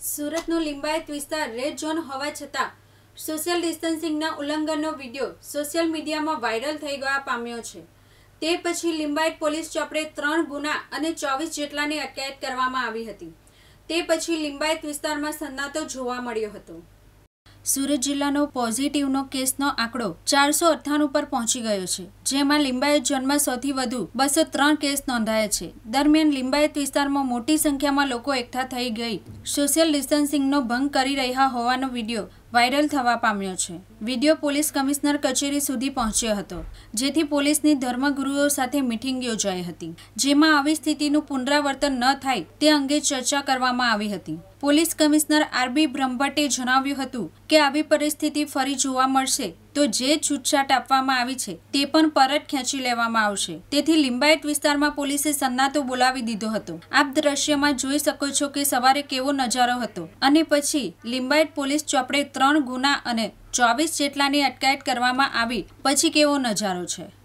સુરતનો લિંબાયત વિસ્તાર red zone હોવા છતાં સોશિયલ ડિસ્ટન્સિંગના ઉલ્લંઘનનો વિડીયો સોશિયલ મીડિયામાં વાયરલ થઈ ગયા પામ્યો છે તે પછી લિંબાયત પોલીસ ચોપડે ત્રણ ગુના અને ચોવીસ જેટલાની અટકાયત કરવામાં આવી હતી તે પછી લિંબાયત વિસ્તારમાં સન્નાટો જોવા મળ્યો હતો સુરત જિલ્લાનો પોઝિટિવનો કેસનો આંકડો ચારસો અઠ્ઠાણું પર પહોંચી ગયો છે જેમાં લિંબાયત ઝોનમાં સૌથી વધુ બસો ત્રણ કેસ નોંધાયા છે દરમિયાન લિંબાયત વિસ્તારમાં મોટી સંખ્યામાં લોકો એકઠા થઈ ગઈ સોશિયલ ડિસ્ટન્સિંગનો ભંગ કરી રહ્યા હોવાનો વિડીયો વાયરલ થવા પામ્યો છે વિડીયો પોલીસ કમિશનર કચેરી સુધી પહોંચ્યો હતો જેથી પોલીસની ધર્મગુરુઓ સાથે મિટિંગ યોજાઈ હતી જેમાં આવી સ્થિતિનું પુનરાવર્તન ન થાય તે અંગે ચર્ચા કરવામાં આવી હતી પોલીસ કમિશનર આરબી બ્રહ્મભટ્ટે જણાવ્યું હતું કે આવી પરિસ્થિતિ ફરી જોવા મળશે તો જે છૂટછાટ આપવામાં આવી છે તે પણ પરત ખેંચી લેવામાં આવશે તેથી લિંબાયત વિસ્તારમાં પોલીસે સન્નાતો બોલાવી દીધો હતો આપ દ્રશ્યમાં જોઈ શકો છો કે સવારે કેવો નજારો હતો અને પછી લિંબાયત પોલીસ ચોપડે ત્રણ ગુના અને ચોવીસ જેટલાની અટકાયત કરવામાં આવી પછી કેવો નજારો છે